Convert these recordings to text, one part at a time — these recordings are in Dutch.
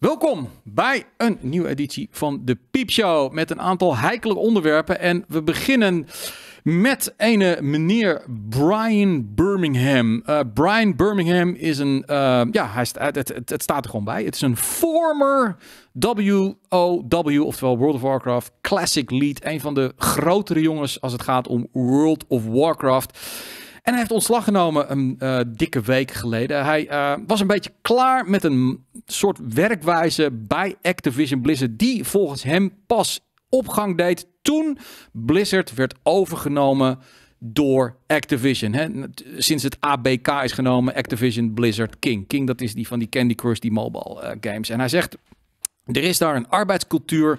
Welkom bij een nieuwe editie van de Piepshow met een aantal heikele onderwerpen. En we beginnen met een meneer Brian Birmingham. Eh, Brian Birmingham is een, eh, ja, hij staat, het, het, staat er gewoon bij. Het is een former WOW, oftewel World of Warcraft Classic Lead. Een van de grotere jongens als het gaat om World of Warcraft. En hij heeft ontslag genomen een eh, dikke week geleden. Hij eh, was een beetje klaar met een soort werkwijze bij Activision Blizzard, die volgens hem pas opgang deed toen Blizzard werd overgenomen door Activision. Hè? Sinds het ABK is genomen, Activision Blizzard King. King, dat is die van die Candy Crush, die mobile eh, games. En hij zegt, er is daar een arbeidscultuur,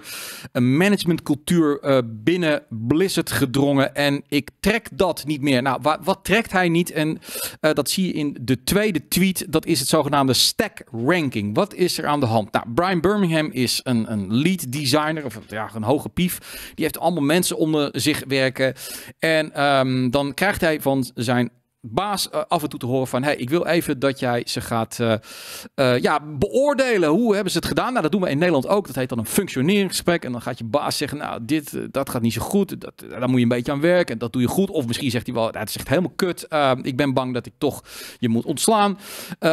een managementcultuur eh, binnen Blizzard gedrongen. En ik trek dat niet meer. Nou, wat, trekt hij niet? En eh, dat zie je in de tweede tweet. Dat is het zogenaamde stack ranking. Wat is er aan de hand? Nou, Brian Birmingham is een, een lead designer. Of ja, een hoge pief. Die heeft allemaal mensen onder zich werken. En ehm, dan krijgt hij van zijn baas eh, af en toe te horen van... Hey, ik wil even dat jij ze gaat eh, eh, ja, beoordelen. Hoe hebben ze het gedaan? Nou, dat doen we in Nederland ook. Dat heet dan een functioneringsgesprek. En dan gaat je baas zeggen, nou, dit, dat gaat niet zo goed. Dat, daar moet je een beetje aan werken. En dat doe je goed. Of misschien zegt hij wel, dat nou, is echt helemaal kut. ik ben bang dat ik toch je moet ontslaan.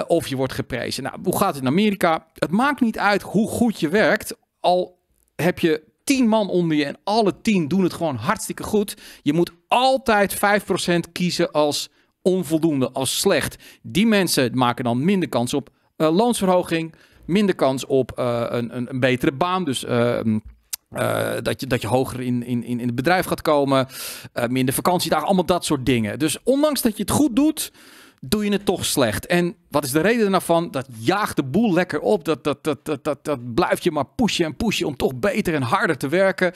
of je wordt geprezen. Nou, hoe gaat het in Amerika? Het maakt niet uit hoe goed je werkt. Al heb je tien man onder je en alle tien doen het gewoon hartstikke goed. Je moet altijd 5% kiezen als onvoldoende als slecht. Die mensen maken dan minder kans op uh, loonsverhoging, minder kans op eh, een, een, een, betere baan. Dus. Eh, mm, dat, je, dat je hoger in, in, in het bedrijf gaat komen. minder vakantiedagen, allemaal dat soort dingen. Dus ondanks dat je het goed doet, doe je het toch slecht. En wat is de reden daarvan? Nou dat jaagt de boel lekker op. Dat, dat, dat, dat, dat, je maar pushen en pushen om toch beter en harder te werken.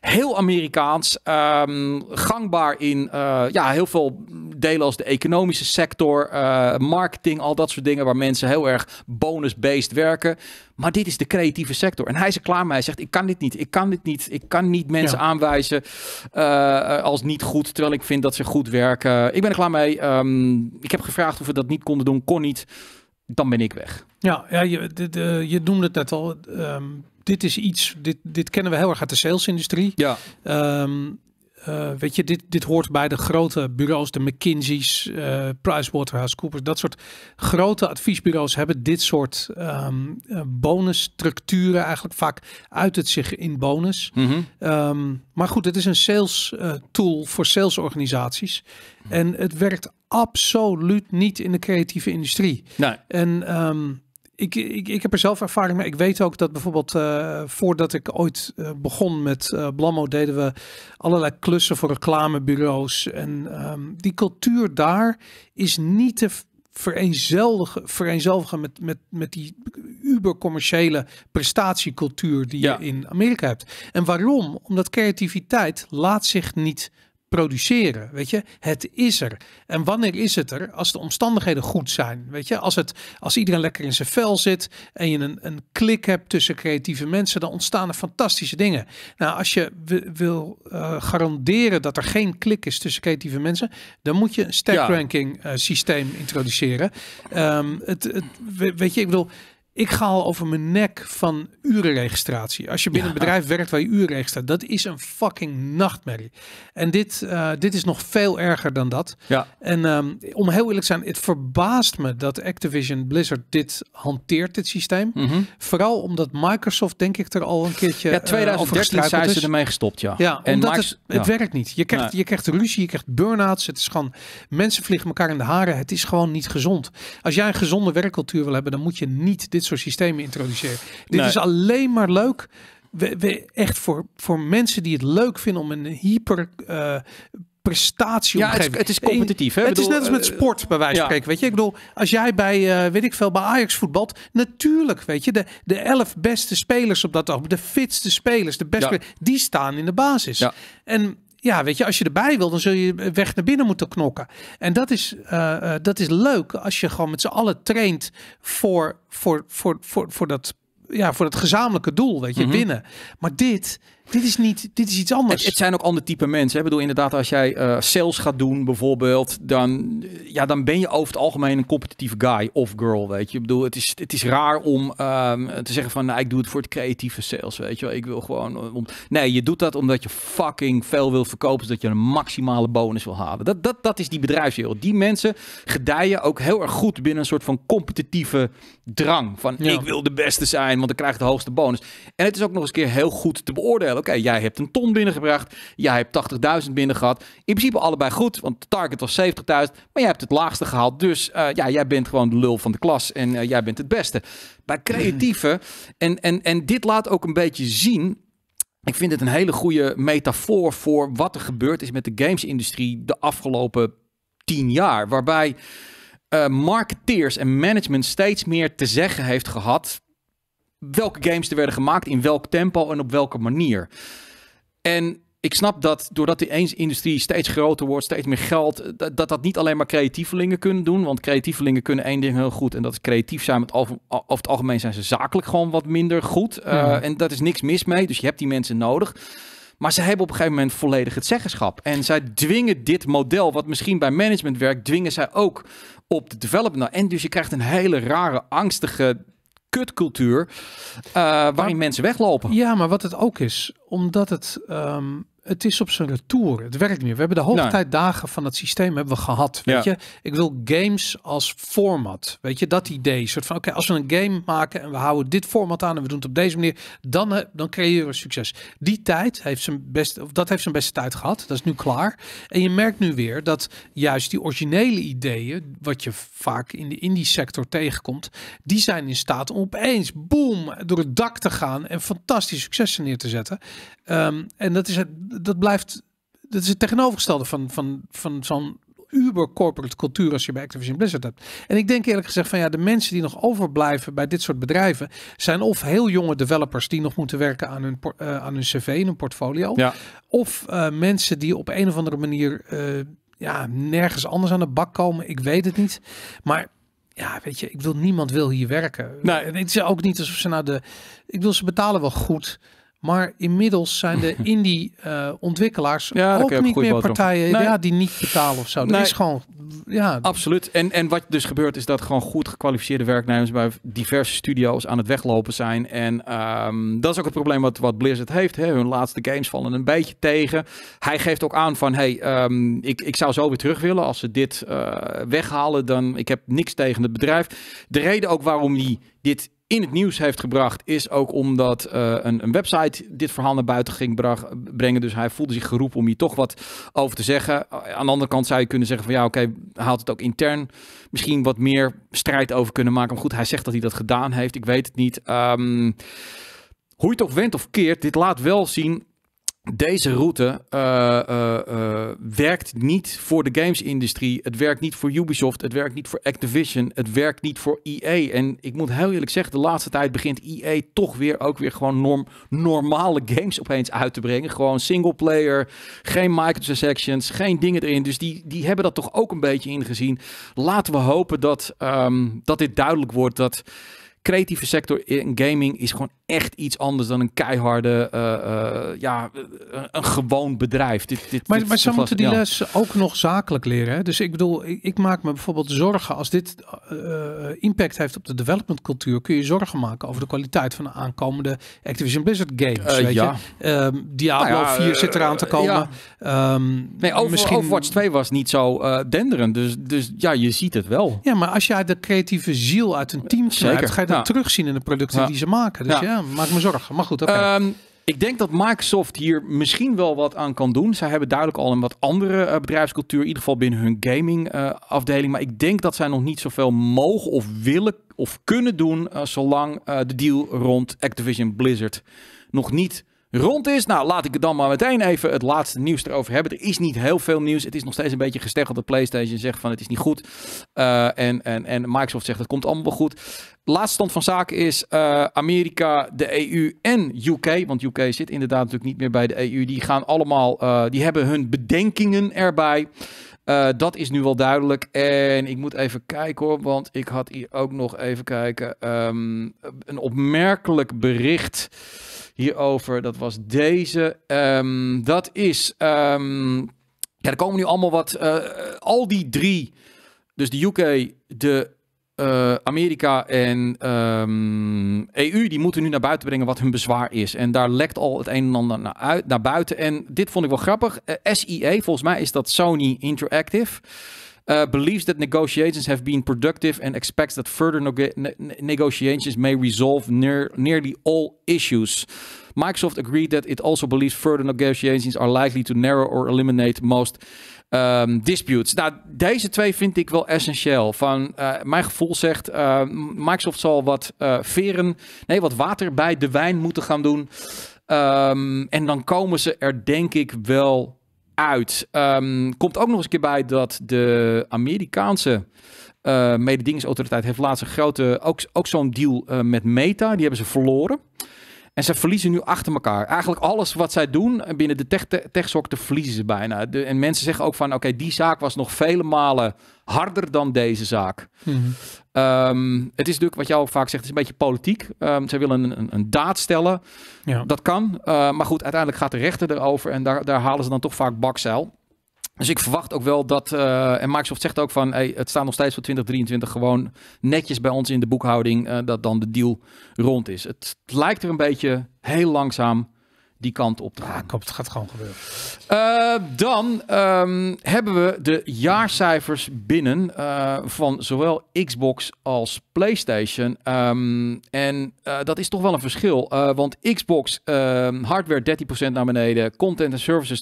Heel Amerikaans. Ehm, gangbaar in eh, ja, heel veel delen als de economische sector, eh, marketing, al dat soort dingen waar mensen heel erg bonus-based werken. Maar dit is de creatieve sector. En hij is er klaar mee. Hij zegt: Ik kan dit niet. Ik kan dit niet. Ik kan niet mensen aanwijzen eh, als niet goed. Terwijl ik vind dat ze goed werken. Ik ben er klaar mee. Ehm, ik heb gevraagd of we dat niet konden doen. Kon niet dan ben ik weg. Ja, ja je, de, eh, je noemde het net al. Ehm, dit is iets, dit, dit kennen we heel erg uit de salesindustrie. Ja. Ehm, eh, weet je, dit, dit hoort bij de grote bureaus, de McKinsey's, Waterhouse PricewaterhouseCoopers, dat soort grote adviesbureaus hebben dit soort um, bonusstructuren eigenlijk vaak uit het zich in bonus. Mm maar goed, het is een sales tool voor salesorganisaties mhm. en het werkt absoluut niet in de creatieve industrie. Nee. En ehm, ik, ik, ik heb er zelf ervaring mee. Ik weet ook dat bijvoorbeeld eh, voordat ik ooit eh, begon met uh, Blammo, deden we allerlei klussen voor reclamebureaus. En ehm, die cultuur daar is niet te vereenzelvigen, vereenzelvigen met, met, met die ubercommerciële prestatiecultuur die je in Amerika hebt. En waarom? Omdat creativiteit laat zich niet produceren. Weet je, het is er. En wanneer is het er? Als de omstandigheden goed zijn. Weet je, als, het, als iedereen lekker in zijn vel zit en je een, een klik hebt tussen creatieve mensen, dan ontstaan er fantastische dingen. Nou, als je wil eh, garanderen dat er geen klik is tussen creatieve mensen, dan moet je een stack ranking eh, systeem introduceren. Ehm, het, weet je, ik bedoel ik ga al over mijn nek van urenregistratie. Als je binnen een bedrijf werkt waar je uren staat, dat is een fucking nachtmerrie. En dit, eh, dit is nog veel erger dan dat. Ja. En ehm, om heel eerlijk te zijn, het verbaast me dat Activision Blizzard dit hanteert, dit systeem. Mhm. Vooral omdat Microsoft, denk ik, er al een keertje. Ja, 2013 uh, eh, zijn ze ermee gestopt, ja. Ja, en omdat het, werkt niet. Je krijgt, je krijgt ruzie, je krijgt burn-outs. Het is gewoon, mensen vliegen elkaar in de haren. Het is gewoon niet gezond. Als jij een gezonde werkcultuur wil hebben, dan moet je niet dit soort systemen introduceren. Dit is alleen maar leuk. We, echt voor, voor mensen die het leuk vinden om een hyper eh, prestatie ja, het is, het is, competitief. Hè? Het is net als eh, met sport, bij wijze van spreken. Weet je, ik bedoel, als jij bij, eh, weet ik veel, bij Ajax voetbalt, natuurlijk, weet je, de, de elf beste spelers op dat ogenblik, de fitste spelers, de beste, die staan in de basis. Ja. En ja, weet je, als je erbij wil, dan zul je weg naar binnen moeten knokken. En dat is, eh, eh, dat is leuk als je gewoon met z'n allen traint voor, voor, voor, voor, voor dat ja, voor het gezamenlijke doel, weet je, binnen. Mhm. winnen. Maar dit, dit is, niet, dit is iets anders. Het, zijn ook ander type mensen. Hè? Ik bedoel, inderdaad, als jij eh, sales gaat doen bijvoorbeeld, dan, eh, ja, dan ben je over het algemeen een competitief guy of girl, weet je. Ik bedoel, het is, het is raar om ehm, te zeggen van, nou, ik doe het voor het creatieve sales, weet je Ik wil gewoon... Eh, om... Nee, je doet dat omdat je fucking veel wil verkopen, zodat je een maximale bonus wil halen. Dat, dat, dat is die bedrijfswereld. Die mensen gedijen ook heel erg goed binnen een soort van competitieve drang. Van, ik wil de beste zijn, want dan krijg ik de hoogste bonus. En het is ook nog eens keer heel goed te beoordelen oké, jij hebt een ton binnengebracht. Jij hebt 80.000 binnen gehad. In principe allebei goed, want de target was 70.000. Maar jij hebt het laagste gehaald. Dus eh, ja, jij bent gewoon de lul van de klas en eh, jij bent het beste. Bij creatieve, en, en, en dit laat ook een beetje zien... Ik vind het een hele goede metafoor voor wat er gebeurd is met de gamesindustrie de afgelopen tien jaar. Waarbij eh, marketeers en management steeds meer te zeggen heeft gehad welke games er werden gemaakt, in welk tempo en op welke manier. En ik snap dat doordat de eens industrie steeds groter wordt, steeds meer geld, eh, dat, dat niet alleen maar creatievelingen kunnen doen. Want creatievelingen kunnen één ding heel goed en dat is creatief zijn. Met over het algemeen zijn ze zakelijk gewoon wat minder goed. Eh, mhm. En dat is niks mis mee, dus je hebt die mensen nodig. Maar ze hebben op een gegeven moment volledig het zeggenschap. En zij dwingen dit model, wat misschien bij management werkt, dwingen zij ook op de development. Nou, en dus je krijgt een hele rare, angstige kutcultuur eh, waarin mensen weglopen. Ja, maar wat het ook is, omdat het ehm, het is op zijn retour. Het werkt niet. We hebben de dagen van het systeem hebben we gehad. Weet je, ik wil games als format. Weet je, dat idee. Soort van, oké, als we een game maken en we houden dit format aan en we doen het op deze manier, dan, eh, dan creëren we succes. Die tijd heeft zijn best, of dat heeft zijn beste tijd gehad. Dat is nu klaar. En je merkt nu weer dat juist die originele ideeën, wat je vaak in de indie sector tegenkomt, die zijn in staat om opeens, boom, door het dak te gaan en fantastisch successen neer te zetten. Ehm, en dat, is het, dat blijft. Dat is het tegenovergestelde van, van, van zo'n uber corporate cultuur als je bij Activision Blizzard hebt. En ik denk eerlijk gezegd van ja, de mensen die nog overblijven bij dit soort bedrijven zijn of heel jonge developers die nog moeten werken aan hun, uh, aan hun cv, in hun portfolio. Ja. Of eh, mensen die op een of andere manier eh, ja, nergens anders aan de bak komen. Ik weet het niet. Maar ja, weet je, ik wil niemand wil hier werken. Nee. Het is ook niet alsof ze nou de. Ik wil ze betalen wel goed. Maar inmiddels zijn de indie-ontwikkelaars eh, ja, ook niet meer partijen ja, die niet betalen of zo. Nee. is gewoon, ja. Absoluut. En, en wat dus gebeurt is dat gewoon goed gekwalificeerde werknemers bij diverse studio's aan het weglopen zijn. En ehm, dat is ook het probleem wat, wat Blizzard heeft. Hè. Hun laatste games vallen een beetje tegen. Hij geeft ook aan van, hey, ehm, ik, ik zou zo weer terug willen. Als ze dit eh, weghalen, dan ik heb niks tegen het bedrijf. De reden ook waarom die dit in het nieuws heeft gebracht, is ook omdat eh, een, een, website dit verhaal naar buiten ging brengen. Dus hij voelde zich geroepen om hier toch wat over te zeggen. Aan de andere kant zou je kunnen zeggen van ja, oké, haalt het ook intern misschien wat meer strijd over kunnen maken. Maar goed, hij zegt dat hij dat gedaan heeft. Ik weet het niet. Ehm, hoe je toch went of keert, dit laat wel zien deze route eh, eh, eh, werkt niet voor de gamesindustrie. Het werkt niet voor Ubisoft. Het werkt niet voor Activision. Het werkt niet voor EA. En ik moet heel eerlijk zeggen, de laatste tijd begint EA toch weer ook weer gewoon norm, normale games opeens uit te brengen. Gewoon single player, geen microtransactions, geen dingen erin. Dus die, die hebben dat toch ook een beetje ingezien. Laten we hopen dat, ehm, dat dit duidelijk wordt dat creatieve sector in gaming is gewoon echt iets anders dan een keiharde, eh, eh, ja, een gewoon bedrijf. Dit, dit, maar dit maar ze moeten die les ook nog zakelijk leren. Dus ik bedoel, ik, ik, maak me bijvoorbeeld zorgen als dit eh, impact heeft op de development cultuur. Kun je zorgen maken over de kwaliteit van de aankomende Activision Blizzard games. weet ja. je? Um, Diablo nou ja, 4 zit eraan te komen. Um, misschien... Overwatch 2 was niet zo denderend. Dus, dus ja, je ziet het wel. Ja, maar als jij de creatieve ziel uit een team krijgt, terugzien in de producten die ze maken. Dus ja, maak me zorgen. Maar goed, oké. Ehm, ik denk dat Microsoft hier misschien wel wat aan kan doen. Zij hebben duidelijk al een wat andere eh, bedrijfscultuur, in ieder geval binnen hun gaming eh, afdeling. Maar ik denk dat zij nog niet zoveel mogen of willen of kunnen doen, eh, zolang de deal rond Activision Blizzard nog niet rond is. Nou, laat ik het dan maar meteen even het laatste nieuws erover hebben. Er is niet heel veel nieuws. Het is nog steeds een beetje gesteggeld dat PlayStation zegt van het is niet goed. en, en, en Microsoft zegt het komt allemaal wel goed laatste stand van zaken is eh, Amerika, de EU en UK. Want UK zit inderdaad natuurlijk niet meer bij de EU. Die gaan allemaal, eh, die hebben hun bedenkingen erbij. Eh, dat is nu wel duidelijk. En ik moet even kijken hoor, want ik had hier ook nog even kijken. Ehm, een opmerkelijk bericht hierover. Dat was deze. Ehm, dat is. Ehm, ja, er komen nu allemaal wat. al die drie. Dus de UK, de eh, Amerika en EU ehm, e die moeten nu naar buiten brengen wat hun bezwaar is. En daar lekt al het een en ander naar, uit, buiten. En dit vond ik wel grappig. SEA eh, SIA, e, volgens mij is dat Sony Interactive. Eh, believes that negotiations have been productive and expects that further negotiations may resolve nearly all issues. Microsoft agreed that it also believes further negotiations are likely to narrow or eliminate most Ehm, disputes. Nou, deze twee vind ik wel essentieel. Van, eh, mijn gevoel zegt, uh, Microsoft zal wat eh, veren, nee, wat water bij de wijn moeten gaan doen. Ehm, en dan komen ze er denk ik wel uit. komt ook nog eens een keer bij dat de Amerikaanse eh, mededingingsautoriteit heeft laatst een grote, ook, ook zo'n deal met Meta. Die hebben ze verloren. En ze verliezen nu achter elkaar. Eigenlijk alles wat zij doen binnen de tech, tech verliezen ze bijna. en mensen zeggen ook van, oké, die zaak was nog vele malen harder dan deze zaak. Mhm. Ehm, het is natuurlijk, wat jou ook vaak zegt, het is een beetje politiek. Um, zij willen een, een, een daad stellen. Ja. Dat kan. Eh, maar goed, uiteindelijk gaat de rechter erover en daar, daar halen ze dan toch vaak bakzeil. Dus ik verwacht ook wel dat, eh, en Microsoft zegt ook van, hey, het staat nog steeds voor 2023 gewoon netjes bij ons in de boekhouding, eh, dat dan de deal rond is. Het lijkt er een beetje heel langzaam die kant op te Ja, ik hoop het gaat gewoon gebeuren. Eh, dan ehm, hebben we de jaarcijfers binnen eh, van zowel Xbox als PlayStation. Ehm, en eh, dat is toch wel een verschil. want Xbox ehm, hardware 13% naar beneden, content en services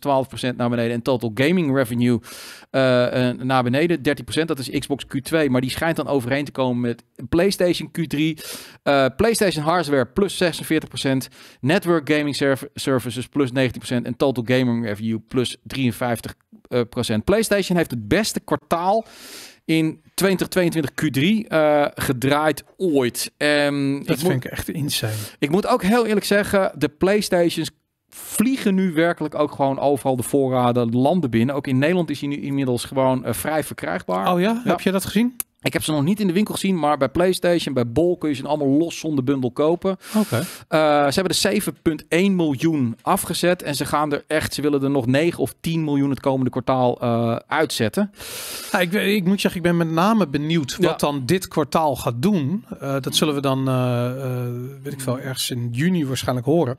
12% naar beneden en total gaming revenue naar beneden 13%. Dat is Xbox Q2, maar die schijnt dan overeen te komen met PlayStation Q3. PlayStation hardware plus 46%, network gaming service services plus 19% en Total Gaming Review plus 53%. PlayStation heeft het beste kwartaal in 2022 Q3 eh, gedraaid ooit. Um, dat vind ik echt insane. Ik moet ook heel eerlijk zeggen, de PlayStations vliegen nu werkelijk ook gewoon overal de voorraden landen binnen. Ook in Nederland is hij nu inmiddels gewoon eh, vrij verkrijgbaar. Oh ja? heb je dat gezien? Ik heb ze nog niet in de winkel gezien, maar bij PlayStation, bij Bol kun je ze allemaal los zonder bundel kopen. Okay. Eh, ze hebben er 7,1 miljoen afgezet en ze gaan er echt, ze willen er nog 9 of 10 miljoen het komende kwartaal eh, uitzetten. Ja, ik, eh, ik, moet zeggen, ik ben met name benieuwd wat dan dit kwartaal gaat doen. dat zullen we dan, weet ik veel, hmm. ergens in juni waarschijnlijk horen.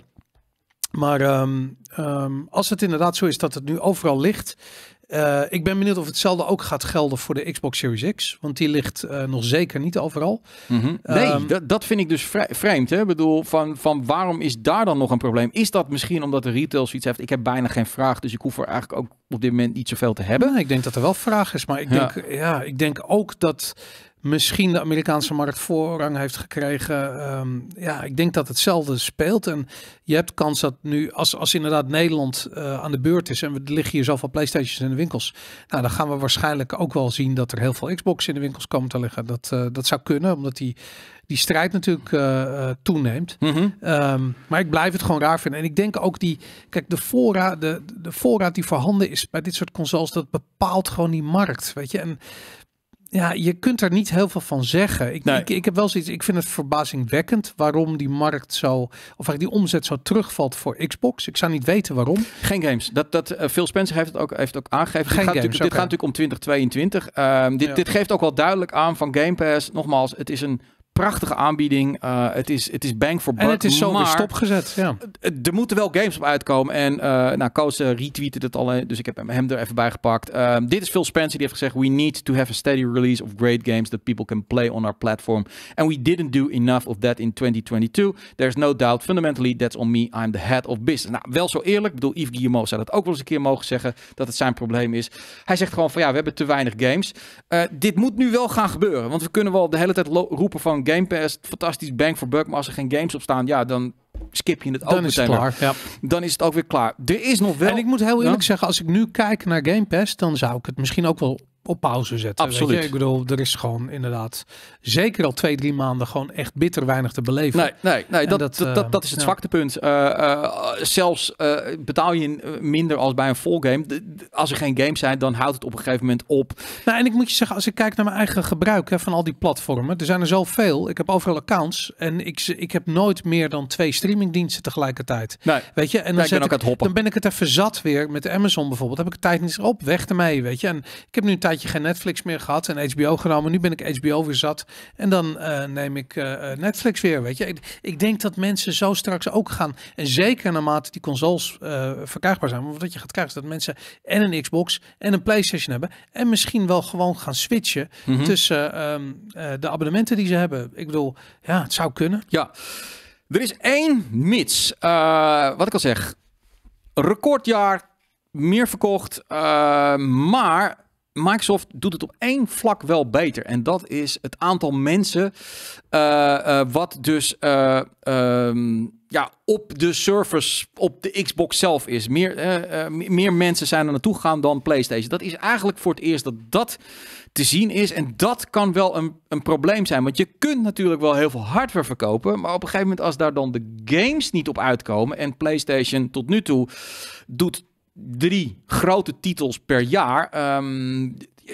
Maar ehm, ehm, als het inderdaad zo is dat het nu overal ligt, eh, ik ben benieuwd of hetzelfde ook gaat gelden voor de Xbox Series X. Want die ligt eh, nog zeker niet overal. Mm Nee, ehm, dat, dat vind ik dus vreemd. Ik bedoel, van, van waarom is daar dan nog een probleem? Is dat misschien omdat de retail zoiets heeft? Ik heb bijna geen vraag, dus ik hoef er eigenlijk ook op dit moment niet zoveel te hebben. ik denk dat er wel vraag is. Maar ik, Denk, ja, ik denk ook dat misschien de Amerikaanse markt voorrang heeft gekregen. Ehm, ja, ik denk dat hetzelfde speelt. En je hebt kans dat nu, als, als inderdaad Nederland eh, aan de beurt is en we liggen hier zoveel PlayStations in de winkels, nou, dan gaan we waarschijnlijk ook wel zien dat er heel veel Xbox in de winkels komen te liggen. Dat, eh, dat zou kunnen, omdat die, die strijd natuurlijk eh, toeneemt. Mhm. Ehm, maar ik blijf het gewoon raar vinden. En ik denk ook die, kijk, de voorraad, de, de voorraad die voorhanden is bij dit soort consoles, dat bepaalt gewoon die markt. Weet je, en ja, je kunt er niet heel veel van zeggen. Ik, ik, heb wel zoiets, ik vind het verbazingwekkend waarom die markt zo, of die omzet zo terugvalt voor Xbox. Ik zou niet weten waarom. Geen games. Dat, dat, uh, Phil Spencer heeft het ook, heeft ook aangegeven. Geen dit, gaat dit gaat natuurlijk om 2022. Ehm, dit, dit geeft ook wel duidelijk aan van Game Pass. Nogmaals, het is een prachtige aanbieding. Eh, het, is, het is bang for buck. En het is zo weer stopgezet. Ja. Er moeten wel games op uitkomen. En uh, nou, Koos eh, retweeted het al. Dus ik heb hem er even bij gepakt. Ehm, dit is Phil Spencer. Die heeft gezegd... We need to have a steady release of great games... that people can play on our platform. And we didn't do enough of that in 2022. There's no doubt. Fundamentally, that's on me. I'm the head of business. Nou, wel zo eerlijk. Ik bedoel, Yves Guillemot zou dat ook wel eens een keer mogen zeggen... dat het zijn probleem is. Hij zegt gewoon van... Ja, we hebben te weinig games. dit moet nu wel gaan gebeuren. Want we kunnen wel de hele tijd roepen van Game Pass, fantastisch bang for buck. Maar als er geen games op staan, ja, dan skip je het ook dan is het klaar. Dan is het ook weer klaar. Er is nog wel... En ik moet heel eerlijk zeggen, als ik nu kijk naar Game Pass, dan zou ik het misschien ook wel op pauze zetten. Absoluut. Ik bedoel, er is gewoon inderdaad zeker al twee, drie maanden gewoon echt bitter weinig te beleven. Nee, nee, nee dat, dat, dat, is het eh, ja. punt. Eh, eh, zelfs betaal je minder als bij een full game. De, als er geen games zijn, dan houdt het op een gegeven moment op. Nou, en ik moet je zeggen, als ik kijk naar mijn eigen gebruik hè, van al die platformen, er zijn er zoveel. Ik heb overal accounts en ik, ik heb nooit meer dan twee streamingdiensten tegelijkertijd. Nee. Weet je, en dan, nee, ben ook het dan ben ik het even zat weer met Amazon bijvoorbeeld. Heb ik tijd niet op, weg ermee, weet je. En ik heb nu een tijd je geen Netflix meer gehad en HBO genomen. Nu ben ik HBO weer zat en dan eh, neem ik eh, eh, Netflix weer, weet je. Ik, denk dat mensen zo straks ook gaan, en zeker naarmate die consoles verkrijgbaar zijn, want wat je gaat krijgen dat mensen en een Xbox en een Playstation hebben en misschien wel gewoon gaan switchen mhm. tussen ehm, de abonnementen die ze hebben. Ik bedoel, ja, het zou kunnen. Ja. Er is één mits. wat ik al zeg. Recordjaar, meer verkocht. maar Microsoft doet het op één vlak wel beter. En dat is het aantal mensen eh, eh, wat dus eh, ehm, ja, op de servers, op de Xbox zelf is. Meer, meer mensen zijn er naartoe gegaan dan PlayStation. Dat is eigenlijk voor het eerst dat dat te zien is. En dat kan wel een, een probleem zijn. Want je kunt natuurlijk wel heel veel hardware verkopen. Maar op een gegeven moment als daar dan de games niet op uitkomen. En PlayStation tot nu toe doet drie grote titels per jaar. Ehm,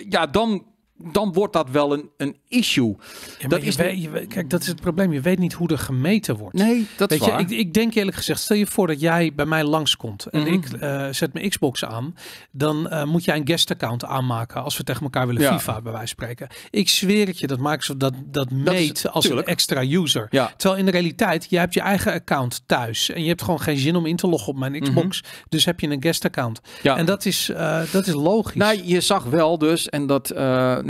ja, dan dan wordt dat wel een, een issue. dat is kijk, dat is het probleem. Je weet niet hoe er gemeten wordt. Nee, dat weet is je, waar. Ik, ik, denk eerlijk gezegd, stel je voor dat jij bij mij langskomt en mhm. ik eh, zet mijn Xbox aan. Dan eh, moet jij een guest account aanmaken als we tegen elkaar willen FIFA bij wijze spreken. Ik zweer het je dat Microsoft dat, dat meet als een extra user. Ja. Terwijl in de realiteit, jij hebt je eigen account thuis en je hebt gewoon geen zin om in te loggen op mijn mhm. Xbox. Dus heb je een guest account. Ja. En dat is, eh, dat is logisch. Nou, je zag wel dus, en dat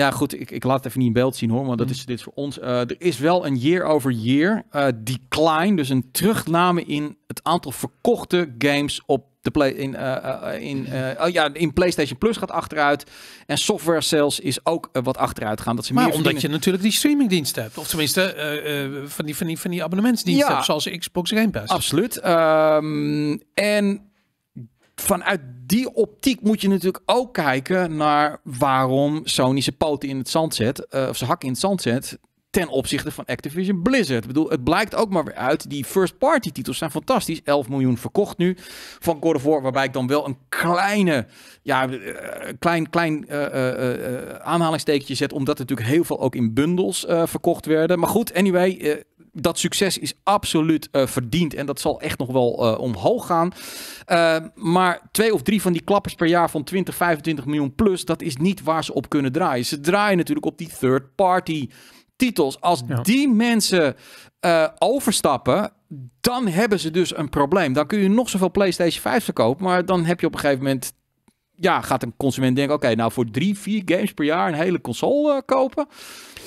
nou ja, goed, ik, ik laat even niet in beeld zien hoor, want dat mhm. is dit voor ons. Eh, er is wel een year-over-year year, eh, decline, dus een terugname in het aantal verkochte games op de play in, eh, in, mhm. oh ja, in PlayStation Plus gaat achteruit. En software sales is ook wat achteruit gaan. Dat ze maar meer omdat je natuurlijk die streamingdienst hebt. Of tenminste, van, die, van, die, van die abonnementsdiensten ja, hebt, zoals Xbox Game Pass. Absoluut. Ehm, en vanuit die optiek moet je natuurlijk ook kijken naar waarom Sony zijn poten in het zand zet, eh, of zijn hak in het zand zet, ten opzichte van Activision Blizzard. Ik bedoel, het blijkt ook maar weer uit, die first-party titels zijn fantastisch. 11 miljoen verkocht nu van God waarbij ik dan wel een kleine, ja, eh, klein, klein eh, aanhalingstekentje zet, omdat er natuurlijk heel veel ook in bundels verkocht werden. Maar goed, anyway, dat succes is absoluut uh, verdiend. En dat zal echt nog wel eh, omhoog gaan. Eh, maar twee of drie van die klappers per jaar van 20, 25 miljoen plus, dat is niet waar ze op kunnen draaien. Ze draaien natuurlijk op die third party titels. Als die mensen overstappen, dan hebben ze dus een probleem. Dan kun je nog zoveel PlayStation 5 verkopen, maar dan heb je op een gegeven moment ja, gaat een consument denken: oké, nou voor drie, vier games per jaar een hele console eh, kopen?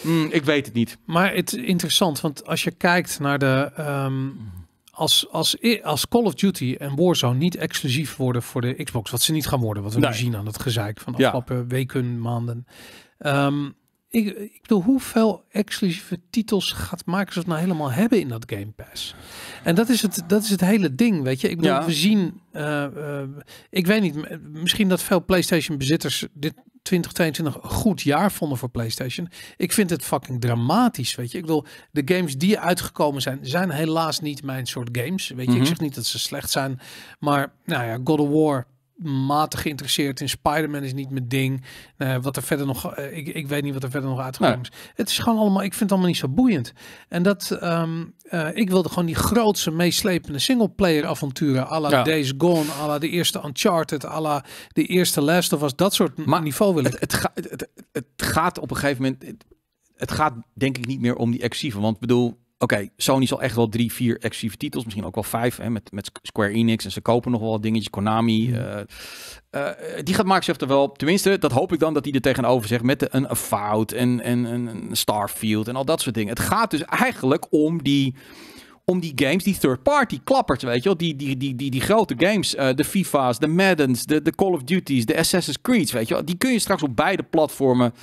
Mm, ik weet het niet. Maar het is interessant, want als je kijkt naar de. Um, als, als, als Call of Duty en Warzone niet exclusief worden voor de Xbox, wat ze niet gaan worden, wat we nu zien aan het gezeik van de afgelopen ja. weken, maanden. Ehm, ik, ik bedoel, hoeveel exclusieve titels gaat Microsoft nou helemaal hebben in dat Game Pass? En dat is het, dat is het hele ding, weet je. Ik bedoel, we zien, eh, eh, ik weet niet, misschien dat veel PlayStation-bezitters dit 2022 een goed jaar vonden voor PlayStation. Ik vind het fucking dramatisch, weet je. Ik wil de games die uitgekomen zijn, zijn helaas niet mijn soort games. Weet je, ik mhm. zeg niet dat ze slecht zijn, maar nou ja, God of War matig geïnteresseerd in. Spider-Man is niet mijn ding. Eh, wat er verder nog, eh, ik, ik weet niet wat er verder nog uitgekomen is. Het is gewoon allemaal, ik vind het allemaal niet zo boeiend. En dat, ehm, eh, ik wilde gewoon die grootste, meeslepende singleplayer avonturen. Alla Days Gone, Alla de eerste Uncharted, Alla de eerste Last of Us. Dat soort niveau Het, het, het, het, gaat op een gegeven moment, het, gaat denk ik niet meer om die actieve. Want bedoel, Oké, Sony zal echt wel drie, vier exclusieve titels, misschien ook wel vijf, hè, met, met Square Enix. En ze kopen nog wel dingetjes, Konami. Mhm. Eh, eh, die gaat Microsoft er wel, tenminste, dat hoop ik dan dat hij er tegenover zegt, met een fout. en, en een Starfield en al dat soort dingen. Het gaat dus eigenlijk om die om die games, die third-party klappers, weet je wel, die, die, die, die, die grote games, eh, de FIFA's, de Maddens, de, de Call of Duties, de Assassin's Creed's, weet je wel, die kun je straks op beide platformen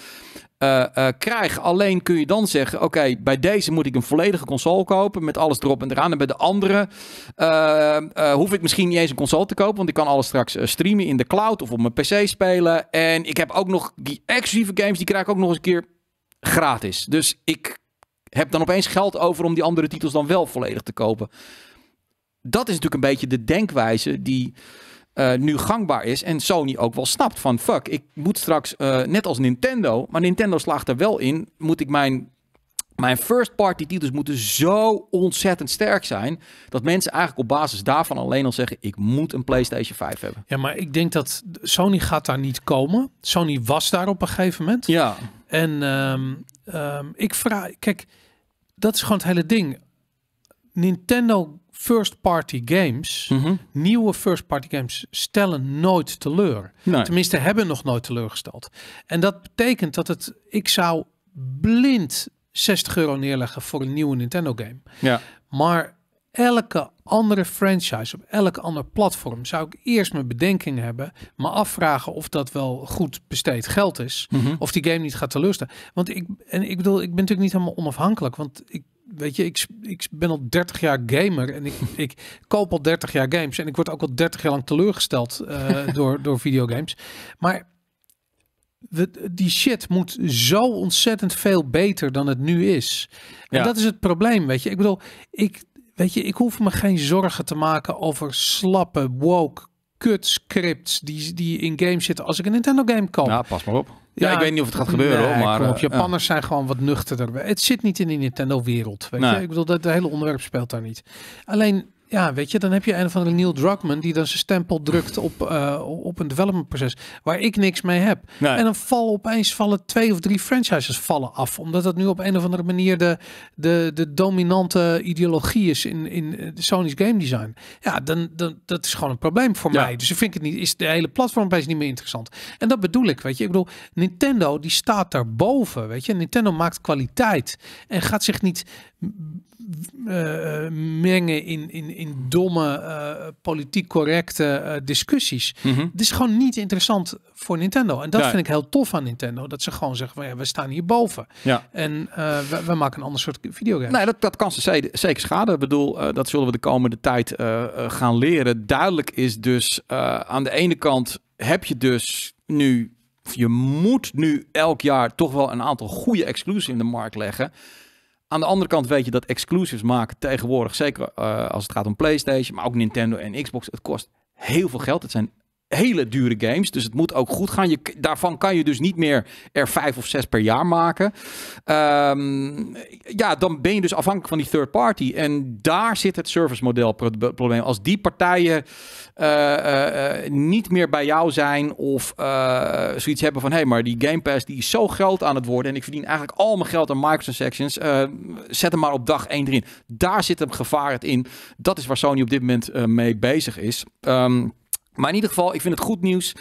eh, eh, krijgen. Alleen kun je dan zeggen: oké, bij deze moet ik een volledige console kopen met alles erop en eraan. En bij de andere hoef ik misschien niet eens een console te kopen, want ik kan alles straks streamen in de cloud of op mijn PC spelen. En ik heb ook nog die exclusieve games, die krijg ik ook nog eens een keer gratis. Dus ik heb dan opeens geld over om die andere titels dan wel volledig te kopen. Dat is natuurlijk een beetje de denkwijze die eh, nu gangbaar is. En Sony ook wel snapt van fuck, ik moet straks, eh, net als Nintendo, maar Nintendo slaagt er wel in, moet ik mijn mijn first-party titels moeten zo ontzettend sterk zijn. dat mensen eigenlijk op basis daarvan alleen al zeggen: ik moet een PlayStation 5 hebben. Ja, maar ik denk dat Sony gaat daar niet komen. Sony was daar op een gegeven moment. Ja. En ehm, ehm, ik vraag, kijk, dat is gewoon het hele ding. Nintendo first party games, mhm. nieuwe first party games, stellen nooit teleur. Tenminste, hebben nog nooit teleurgesteld. En dat betekent dat het, ik zou blind 60 euro neerleggen voor een nieuwe Nintendo game. Ja. Maar elke andere franchise, op elk ander platform, zou ik eerst mijn bedenkingen hebben. Me afvragen of dat wel goed besteed geld is. Mhm. Of die game niet gaat teleurstellen. Want ik, en ik bedoel, ik ben natuurlijk niet helemaal onafhankelijk. Want ik, weet je, ik, ik ben al 30 jaar gamer en ik, ik koop al 30 jaar games. En ik word ook al 30 jaar lang teleurgesteld eh, door, door videogames. Maar we, die shit moet zo ontzettend veel beter dan het nu is. En dat is het probleem, weet je. Ik bedoel, ik, weet je, ik hoef me geen zorgen te maken over slappe, woke, kut scripts die, die in games zitten als ik een Nintendo game koop. Ja, pas maar op. Ja, ik weet niet of het gaat gebeuren, hoor, maar... Op, eh, Japanners zijn gewoon wat nuchterder. Het zit niet in die Nintendo-wereld, weet je. Ik bedoel, dat hele onderwerp speelt daar niet. Alleen, ja, weet je, dan heb je een van de Neil Druckmann die dan zijn stempel drukt op, uh, op een proces waar ik niks mee heb. En dan vallen opeens vallen twee of drie franchises vallen af, omdat dat nu op een of andere manier de, de, de dominante ideologie is in, in eh, Sony's game design. Ja, dan, dan dat is gewoon een probleem voor mij. Dus ik vind het niet, is de hele platform opeens niet meer interessant. En dat bedoel ik, weet je. Ik bedoel, Nintendo die staat daarboven, weet je. Nintendo maakt kwaliteit en gaat zich niet eh, eh, mengen in, in, in domme, eh, politiek correcte discussies. Mhm. Het is gewoon niet interessant voor Nintendo. En dat vind ik heel tof aan Nintendo. Dat ze gewoon zeggen, van, ja, we staan hierboven. Ja. En we, we, maken een ander soort videogame. Nee, dat, dat kan ze zeker schaden. Ik bedoel, dat zullen we de komende tijd gaan leren. Duidelijk is dus, aan de ene kant heb je dus nu... Je moet nu elk jaar toch wel een aantal goede exclusies in de markt leggen. Aan de andere kant weet je dat exclusives maken tegenwoordig, zeker eh, als het gaat om PlayStation, maar ook Nintendo en Xbox, het kost heel veel geld. Het zijn hele dure games. Dus het moet ook goed gaan. Je, daarvan kan je dus niet meer er vijf of zes per jaar maken. Ehm, ja, dan ben je dus afhankelijk van die third party. En daar zit het service model probleem. Als die partijen eh, eh, eh, niet meer bij jou zijn of zoiets hebben van... hé, hey, maar die Game Pass die is zo groot aan het worden... en ik verdien eigenlijk al mijn geld aan Microsoft microtransactions. zet hem maar op dag één erin. Daar zit hem gevaar het in. Dat is waar Sony op dit moment mee bezig is. Ehm, maar in ieder geval, ik vind het goed nieuws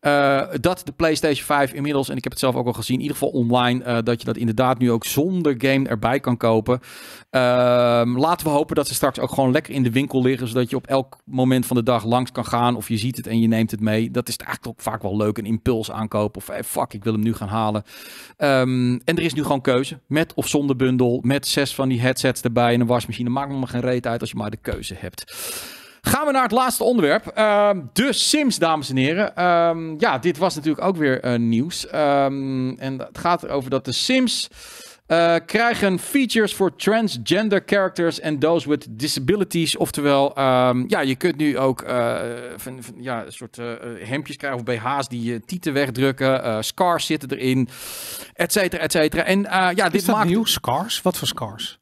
eh, dat de PlayStation 5 inmiddels, en ik heb het zelf ook al gezien, in ieder geval online, eh, dat je dat inderdaad nu ook zonder game erbij kan kopen. Ehm, laten we hopen dat ze straks ook gewoon lekker in de winkel liggen, zodat je op elk moment van de dag langs kan gaan of je ziet het en je neemt het mee. Dat is eigenlijk ook vaak wel leuk, een impuls aankopen of eh, fuck, ik wil hem nu gaan halen. Ehm, en er is nu gewoon keuze, met of zonder bundel, met zes van die headsets erbij en een wasmachine. Maakt me geen reet uit als je maar de keuze hebt. Gaan we naar het laatste onderwerp. Ehm, de Sims, dames en heren. Ehm, ja, dit was natuurlijk ook weer eh, nieuws. Ehm, en het gaat erover dat de Sims eh, krijgen features voor transgender characters en those with disabilities. Oftewel, ja, je kunt nu ook eh, ja, een soort hemdjes krijgen of BH's die je tieten wegdrukken. scars zitten erin, et cetera, et cetera. En ja, dit maakt... nieuw? Scars? Wat voor scars?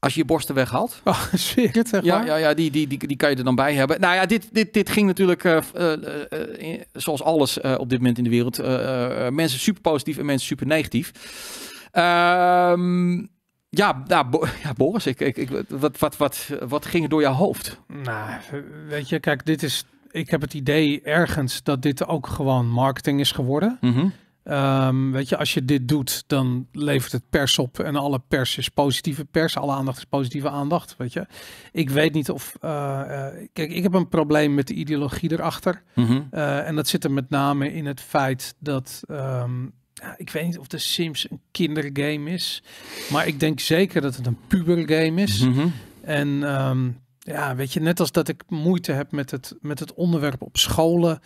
Als je je borsten weghaalt. Oh, het, zeg ja, maar. Ja, ja die, die, die, die kan je er dan bij hebben. Nou ja, dit, dit, dit ging natuurlijk, eh, eh, eh, zoals alles op dit moment in de wereld, mensen super positief en mensen super negatief. Ehm, ja, nou, ja, Boris, ik, ik, ik, wat, wat, wat, wat ging er door jouw hoofd? Nou, weet je, kijk, dit is. Ik heb het idee ergens dat dit ook gewoon marketing is geworden. Mhm. Ehm, weet je, als je dit doet, dan levert het pers op en alle pers is positieve pers, alle aandacht is positieve aandacht. Weet je, ik weet niet of. Eh, eh, kijk, ik heb een probleem met de ideologie erachter. Mhm. Eh, en dat zit er met name in het feit dat. Ehm, ik weet niet of de Sims een kindergame is, maar ik denk zeker dat het een pubergame is. Mhm. En ehm, ja, weet je, net als dat ik moeite heb met het, met het onderwerp op scholen.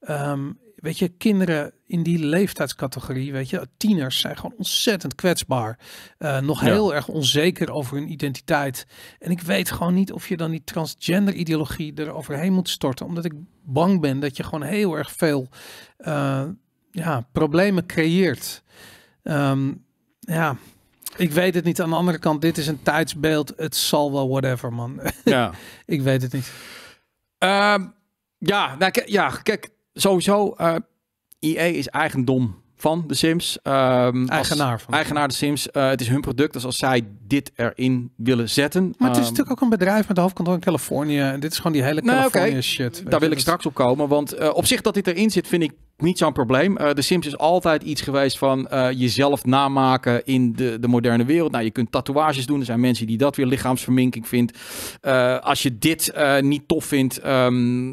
Ehm, weet je, kinderen in die leeftijdscategorie, weet je, tieners zijn gewoon ontzettend kwetsbaar. Eh, nog heel erg onzeker over hun identiteit. En ik weet gewoon niet of je dan die transgender ideologie eroverheen moet storten. Omdat ik bang ben dat je gewoon heel erg veel eh, ja, problemen creëert. Ehm, ja, ik weet het niet. Aan de andere kant, dit is een tijdsbeeld. Het zal wel whatever, man. Ja. ik weet het niet. Ehm, ja, nou, ja, kijk, sowieso, uh, eh, EA is eigendom van de Sims. Ehm, eigenaar van. Eigenaar de Sims. Eh, het is hun product. Dus als zij dit erin willen zetten. Maar het is ehm, natuurlijk ook een bedrijf met de hoofdkantoor in Californië. Dit is gewoon die hele Californië shit. Daar wil ik straks op komen. Want eh, op zich dat dit erin zit vind ik niet zo'n probleem. Uh, de Sims is altijd iets geweest van jezelf namaken in de, de moderne wereld. Nou, je kunt tatoeages doen. Er zijn mensen die dat weer lichaamsverminking vindt. als je dit niet tof vindt, ehm,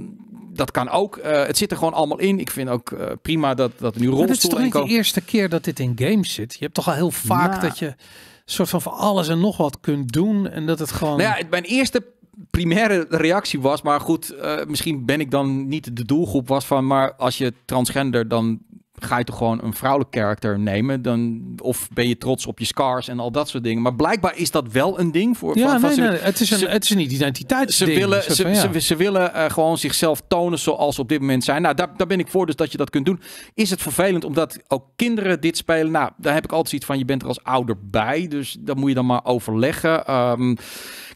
dat kan ook. Eh, het zit er gewoon allemaal in. Ik vind ook eh, prima dat, dat nu rolstoel... Het is toch niet de eerste keer dat dit in games zit? Je hebt toch al heel vaak nou. dat je soort van van alles en nog wat kunt doen. En dat het gewoon... Nou ja, mijn eerste primaire reactie was, maar goed, eh, misschien ben ik dan niet de doelgroep was van, maar als je transgender, dan ga je toch gewoon een vrouwelijk karakter nemen. Dan, of ben je trots op je scars en al dat soort dingen. Maar blijkbaar is dat wel een ding voor. Ja, nee, nee, het, is een, het is een identiteit. Ze willen, ze, ze, ze, willen eh, gewoon zichzelf tonen zoals ze op dit moment zijn. Nou, daar, daar ben ik voor, dus dat je dat kunt doen. Is het vervelend omdat ook kinderen dit spelen? Nou, daar heb ik altijd iets van. Je bent er als ouder bij, dus dan moet je dan maar overleggen. Ehm,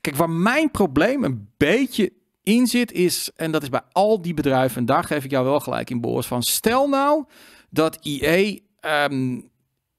kijk, waar mijn probleem een beetje in zit is, en dat is bij al die bedrijven, en daar geef ik jou wel gelijk in, Boris, van stel nou dat IE ehm,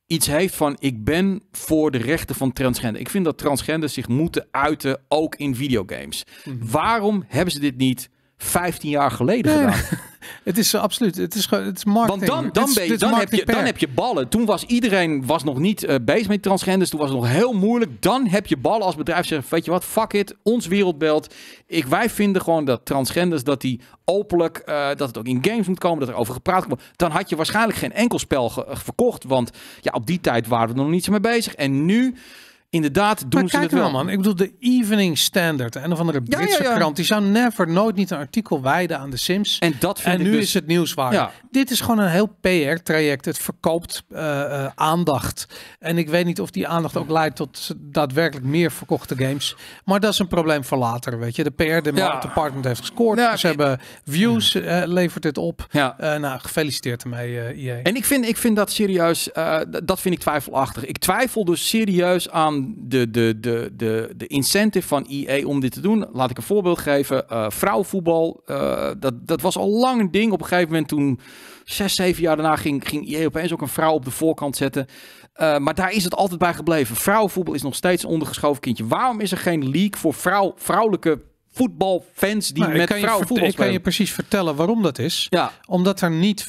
iets heeft van ik ben voor de rechten van transgender. Ik vind dat transgender zich moeten uiten ook in videogames. Mhm. Waarom hebben ze dit niet 15 jaar geleden gedaan. Het is eh, absoluut. Het is, het is marketing. Want dan, dan, ben je, dan, heb je, dan heb je ballen. Toen was iedereen was nog niet eh, bezig met transgenders. Toen was het nog heel moeilijk. Dan heb je ballen als bedrijf. Zeg, weet je wat, fuck it. Ons wereldbeeld. Ik, wij vinden gewoon dat transgenders, dat die openlijk, eh, dat het ook in games moet komen. Dat er over gepraat wordt. Dan had je waarschijnlijk geen enkel spel verkocht. Want ja, op die tijd waren we nog niet zo mee bezig. En nu inderdaad doen ze het wel. Nou. man. Ik bedoel, de Evening Standard, en of andere Britse krant, die zou never, nooit niet een artikel wijden aan de Sims. En dat vind En nu dus- is het nieuws waar. Dit is gewoon een heel PR-traject. Het verkoopt eh, eh, aandacht. En ik weet niet of die aandacht ook leidt tot daadwerkelijk meer verkochte games. Maar dat is een probleem voor later, weet je. De PR department heeft gescoord. ze hebben views, eh, levert dit op. nou, gefeliciteerd ermee, IE. En ik vind, ik vind dat serieus, dat vind ik twijfelachtig. Ik twijfel dus serieus aan de, de, de, de, de incentive van EA om dit te doen. Laat ik een voorbeeld geven. Uh, eh, vrouwvoetbal, eh, dat, dat was al lang een ding. Op een gegeven moment toen, zes, zeven jaar daarna, ging, ging EA opeens ook een vrouw op de voorkant zetten. Eh, maar daar is het altijd bij gebleven. Vrouwenvoetbal is nog steeds ondergeschoven kindje. Waarom is er geen league voor vrouw, vrouwelijke voetbalfans die nou, met vrouwen Ik kan je precies vertellen waarom dat is. Ja. Omdat er niet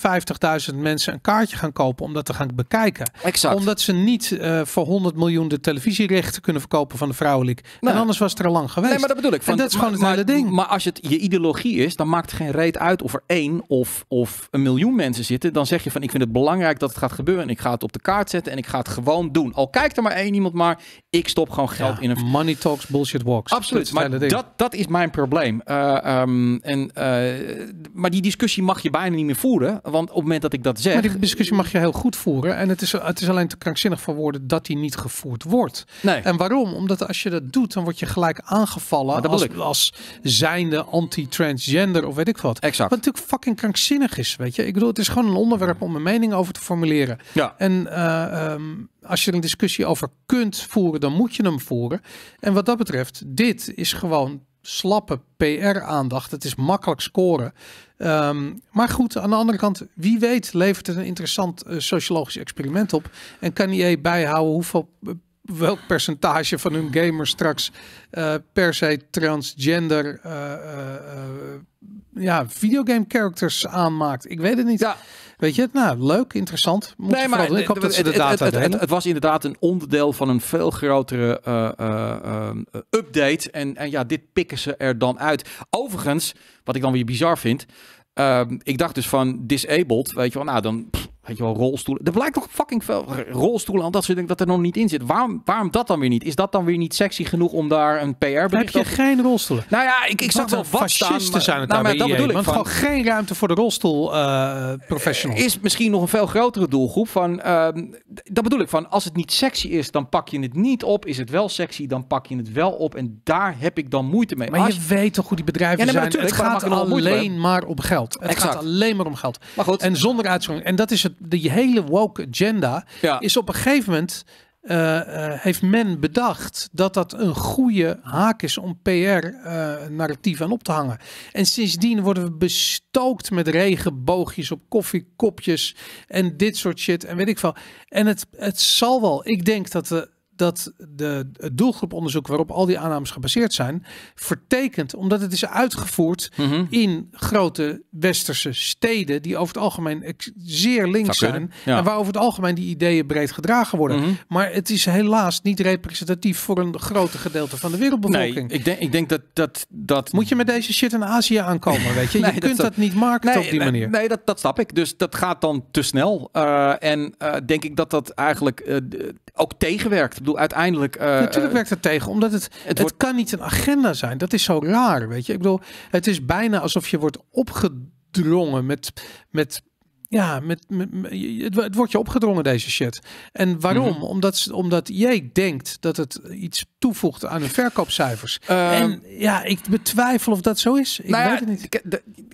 50.000 mensen een kaartje gaan kopen om dat te gaan bekijken. Exact. Omdat ze niet eh, voor 100 miljoen de televisierechten kunnen verkopen van de vrouwelijk. Nee. En anders was het er al lang geweest. Nee, maar dat bedoel ik. Van, en dat is maar, gewoon het hele ding. Maar als het je ideologie is, dan maakt het geen reet uit of er één of, of een miljoen mensen zitten. Dan zeg je van ik vind het belangrijk dat het gaat gebeuren. En ik ga het op de kaart zetten en ik ga het gewoon doen. Al kijkt er maar één iemand maar. Ik stop gewoon geld in een... Money talks, bullshit walks. Absoluut. Dat maar dat, dat is mijn probleem. Eh, ehm, en, eh, maar die discussie mag je bijna niet meer voeren. Want op het moment dat ik dat zeg. Maar die discussie mag je heel goed voeren. En het is, het is alleen te krankzinnig van woorden dat die niet gevoerd wordt. Nee. En waarom? Omdat als je dat doet, dan word je gelijk aangevallen. Als, als, zijnde anti-transgender of weet ik wat. Exact. Wat natuurlijk fucking krankzinnig is. Weet je, ik bedoel, het is gewoon een onderwerp om een mening over te formuleren. Ja. En eh, ehm, als je een discussie over kunt voeren, dan moet je hem voeren. En wat dat betreft, dit is gewoon slappe PR-aandacht. Het is makkelijk scoren. Ehm, maar goed, aan de andere kant, wie weet levert het een interessant eh, sociologisch experiment op. En kan IE e bijhouden hoeveel eh, welk percentage van hun gamers straks eh, per se transgender uh, ja, videogame characters aanmaakt. Ik weet het niet. Ja. Weet je, nou, leuk, interessant. Moet maar ik de data het, was inderdaad een onderdeel van een veel grotere eh, eh, ehm, update. En, en ja, dit pikken ze er dan uit. Overigens, wat ik dan weer bizar vind. Ehm, ik dacht dus van disabled, weet je wel, nou dan Weet je wel, rolstoelen. Er blijkt nog fucking veel rolstoelen aan dat soort dat er nog niet in zit. Waarom, waarom dat dan weer niet? Is dat dan weer niet sexy genoeg om daar een PR bericht Heb je geen rolstoelen? Nou ja, ik, ik zag wel wat fascisten zijn het nou, daar maar, dat bedoel ik van... gewoon geen ruimte voor de rolstoel eh, professional. Eh, is misschien nog een veel grotere doelgroep van... Ehm, dat bedoel ik van, als het niet sexy is, dan pak je het niet op. Is het wel sexy, dan pak je het wel op. En daar heb ik dan moeite mee. Maar je weet toch hoe die bedrijven zijn. Het gaat alleen maar om geld. Het exact. gaat alleen maar om geld. Maar goed. En zonder uitzondering. En dat is het de die hele woke agenda is op een gegeven moment... Eh, eh, heeft men bedacht dat dat een goede haak is om PR-narratief eh, aan op te hangen. En sindsdien worden we bestookt met regenboogjes op koffiekopjes en dit soort shit en weet ik veel. En het, het zal wel. Ik denk dat de dat de, het doelgroeponderzoek waarop al die aannames gebaseerd zijn, vertekent, omdat het is uitgevoerd mhm. in grote westerse steden, die over het algemeen zeer links zijn. En waar over het algemeen die ideeën breed gedragen worden. Mhm. Maar het is helaas niet representatief voor een grote gedeelte van de wereldbevolking. Nee, ik denk, ik denk dat, dat dat. Moet je met deze shit in Azië aankomen? Weet je, je kunt dat, niet markten nee, op die nee, manier. Nee, dat, dat snap ik. Dus dat gaat dan te snel. Eh, en eh, denk ik dat dat eigenlijk eh, ook tegenwerkt uiteindelijk... Eh, Natuurlijk eh, werkt het tegen, omdat het, het, kan niet een agenda zijn. Dat is zo raar, weet je. Ik bedoel, het is bijna alsof je wordt opgedrongen met... met ja, met, met, het, wordt je opgedrongen, deze shit. En waarom? Mhm. omdat, omdat jij denkt dat het iets toevoegt aan de verkoopcijfers. Ehm, en ja, ik betwijfel of dat zo is. Ik nou weet het niet.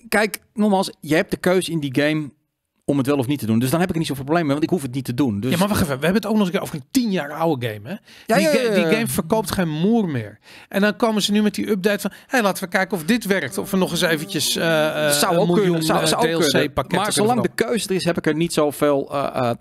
Kijk, nogmaals, je hebt de keuze in die game om het wel of niet te doen. Dus dan heb ik er niet zoveel problemen, want ik hoef het niet te doen. Dus... Ja, maar wacht even. We hebben het ook nog eens over een tien jaar oude game, hè? Ja, die, game verkoopt geen moer meer. En dan komen ze nu met die update van... hey, laten we kijken of dit werkt. Of we nog eens eventjes uh, zou een ook miljoen zou, eh, Maar zolang de keuze er is, heb ik er niet zoveel uh,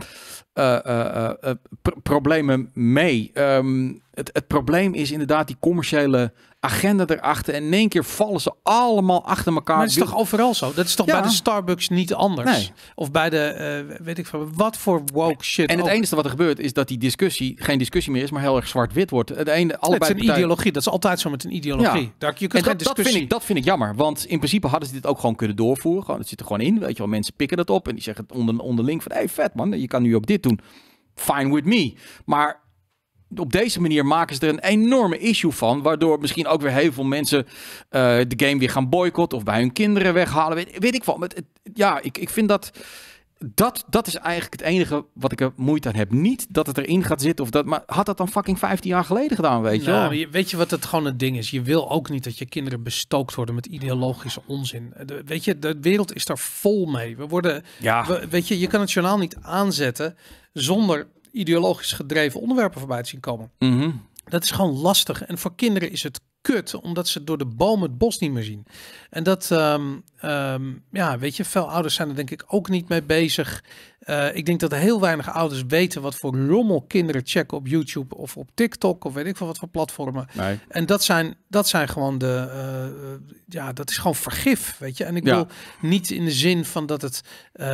problemen mee. Ehm, het, het probleem is inderdaad die commerciële agenda erachter. En in één keer vallen ze allemaal achter elkaar. het is toch overal zo? Dat is toch bij de Starbucks niet anders? Of bij de, eh, weet ik van, wat voor woke shit. En het enige wat er gebeurt is dat die discussie geen discussie meer is, maar heel erg zwart-wit wordt. Het ene, allebei het is ideologie. Dat is altijd zo met een ideologie. Ja. je kunt en dat, discussie. Dat vind, ik, dat vind ik jammer. Want in principe hadden ze dit ook gewoon kunnen doorvoeren. Gewoon, het zit er gewoon in. Weet je wel, mensen pikken dat op en die zeggen onder, onderling van, hey, vet man, je kan nu ook dit doen. Fine with me. Maar op deze manier maken ze er een enorme issue van. Waardoor misschien ook weer heel veel mensen eh, de game weer gaan boycotten. Of bij hun kinderen weghalen. Weet, ik wel. Maar ja, ik, ik vind dat, dat. Dat is eigenlijk het enige wat ik er moeite aan heb. Niet dat het erin gaat zitten. Of dat, maar had dat dan fucking 15 jaar geleden gedaan, weet je nou, wel? Weet je wat het gewoon het ding is? Je wil ook niet dat je kinderen bestookt worden met ideologische onzin. De, weet je, de wereld is daar vol mee. We worden... Ja. weet je, je kan het journaal niet aanzetten zonder ideologisch gedreven onderwerpen voorbij te zien komen. Mhm. Dat is gewoon lastig. En voor kinderen is het kut, omdat ze door de boom het bos niet meer zien. En dat, ehm, ehm, ja, weet je, veel ouders zijn er denk ik ook niet mee bezig. Eh, ik denk dat heel weinig ouders weten wat voor rommel kinderen checken op YouTube of op TikTok of weet ik veel wat voor platformen. Nee. En dat zijn, dat zijn gewoon de, eh, eh, ja, dat is gewoon vergif, weet je. En ik wil niet in de zin van dat het, uh,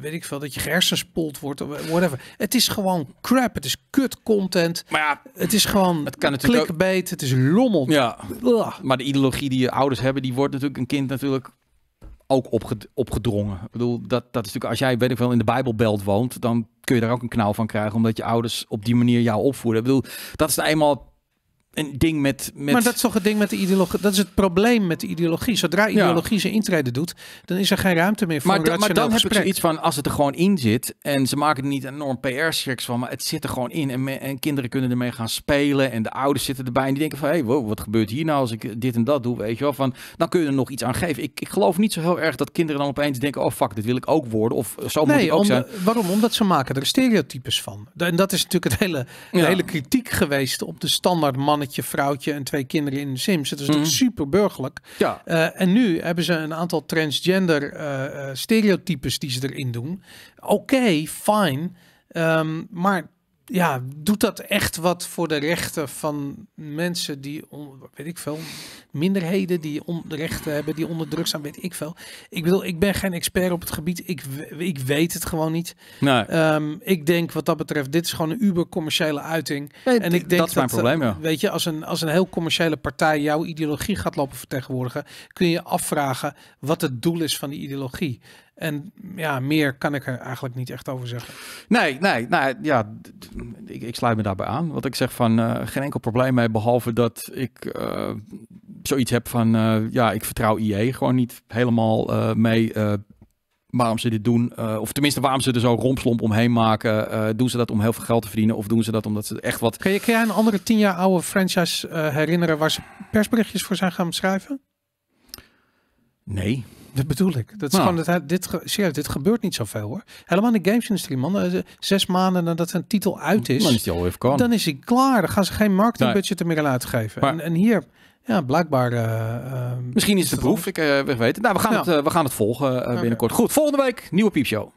weet ik veel, dat je gehersenspoeld wordt of whatever. Het is gewoon crap, het is kut content. Maar ja, het is gewoon het kan clickbait, het is rommel. Ja, maar de ideologie die je ouders hebben, die wordt natuurlijk een kind natuurlijk ook opgedrongen. Ik bedoel, dat, dat is natuurlijk, als jij, weet ik wel, in de Bijbelbelt woont, dan kun je daar ook een knaal van krijgen, omdat je ouders op die manier jou opvoeden. Ik bedoel, dat is nou eenmaal een ding met, met, Maar dat is toch het ding met de ideologie. Dat is het probleem met de ideologie. Zodra ideologie ja. zijn intrede doet, dan is er geen ruimte meer voor. Maar, een maar dan heb ik dus iets van als het er gewoon in zit. En ze maken er niet enorm pr circus van, maar het zit er gewoon in. En, en, kinderen kunnen ermee gaan spelen. En de ouders zitten erbij. En die denken van hé, hey, wow, wat gebeurt hier nou als ik dit en dat doe? Weet je wel, van dan kun je er nog iets aan geven. Ik, ik geloof niet zo heel erg dat kinderen dan opeens denken. Oh fuck, dit wil ik ook worden. Of zo moet ik ook om, zijn. Waarom? Omdat ze maken er stereotypes van. En dat is natuurlijk het hele, de hele kritiek geweest op de standaard mannen je vrouwtje en twee kinderen in de Sims. dat is mhm. natuurlijk super burgerlijk. Ja. Eh, en nu hebben ze een aantal transgender eh, eh, stereotypes die ze erin doen. Oké, fijn. fine. Ehm, maar ja, doet dat echt wat voor de rechten van mensen die, on, weet ik veel, minderheden die om de rechten hebben, die onderdrukt zijn, weet ik veel. Ik bedoel, ik ben geen expert op het gebied. Ik, ik weet het gewoon niet. Nee. Ehm, ik denk wat dat betreft, dit is gewoon een uber commerciële uiting. en ik denk dat is mijn eh, probleem, ja. Weet je, als een, als een heel commerciële partij jouw ideologie gaat lopen vertegenwoordigen, kun je afvragen wat het doel is van die ideologie. En ja, meer kan ik er eigenlijk niet echt over zeggen. Nee, nee, nee nou, ja, ik, ik sluit me daarbij aan. Wat ik zeg van eh, geen enkel probleem mee, behalve dat ik eh, zoiets heb van, eh, ja, ik vertrouw IE gewoon niet helemaal mee waarom ze dit doen. of tenminste, waarom ze er zo rompslomp omheen maken. doen ze dat om heel veel geld te verdienen? Of doen ze dat omdat ze echt wat... Kun je, kun een andere tien jaar oude franchise herinneren... waar ze persberichtjes voor zijn gaan schrijven? Nee. Dat bedoel ik. Dat is nou. gewoon, dat, dit, serieus, dit gebeurt niet zoveel hoor. Helemaal in de gamesindustrie, man. Eh, zes maanden nadat een titel uit is, dan is hij al is hij klaar. Dan gaan ze geen marketingbudget meer aan uitgeven. en, en hier... Ja, blijkbaar. Eh, eh, Misschien is het de proef. Ik weet het. Nou, we gaan, het, we gaan het volgen binnenkort. Goed, volgende week nieuwe piepshow.